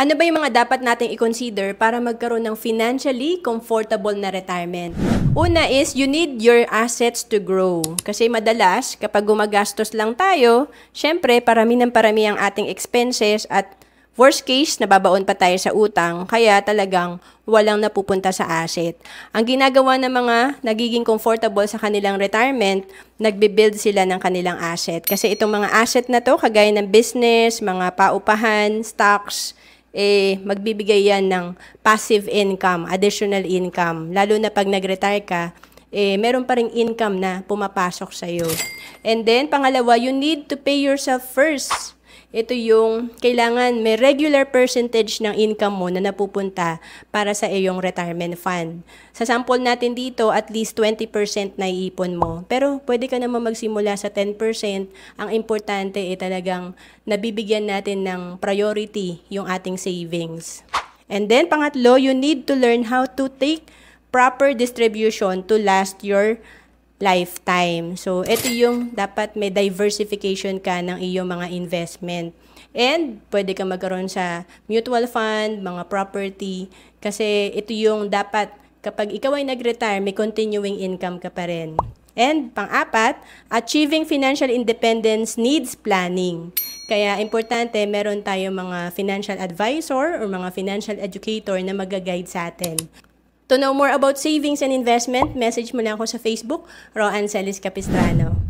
Ano ba yung mga dapat nating i-consider para magkaroon ng financially comfortable na retirement? Una is, you need your assets to grow. Kasi madalas, kapag gumagastos lang tayo, syempre, parami ng parami ang ating expenses at Worst case, nababaon pa tayo sa utang, kaya talagang walang napupunta sa asset. Ang ginagawa ng mga nagiging comfortable sa kanilang retirement, nagbe-build sila ng kanilang asset. Kasi itong mga asset na to, kagaya ng business, mga paupahan, stocks, eh, magbibigay yan ng passive income, additional income. Lalo na pag nag-retire ka, eh, meron pa rin income na pumapasok sa'yo. And then, pangalawa, you need to pay yourself first ito yung kailangan may regular percentage ng income mo na napupunta para sa iyong retirement fund. Sa sample natin dito, at least 20% na iipon mo. Pero pwede ka naman magsimula sa 10%. Ang importante ay talagang nabibigyan natin ng priority yung ating savings. And then, pangatlo, you need to learn how to take proper distribution to last your lifetime. So, ito yung dapat may diversification ka ng iyong mga investment. And pwede ka magkaroon sa mutual fund, mga property, kasi ito yung dapat kapag ikaw ay nag-retire, may continuing income ka pa rin. And pang-apat, achieving financial independence needs planning. Kaya importante, meron tayo mga financial advisor or mga financial educator na mag-guide sa atin. To know more about savings and investment, message mo lang ako sa Facebook, Roan Celis Capistrano.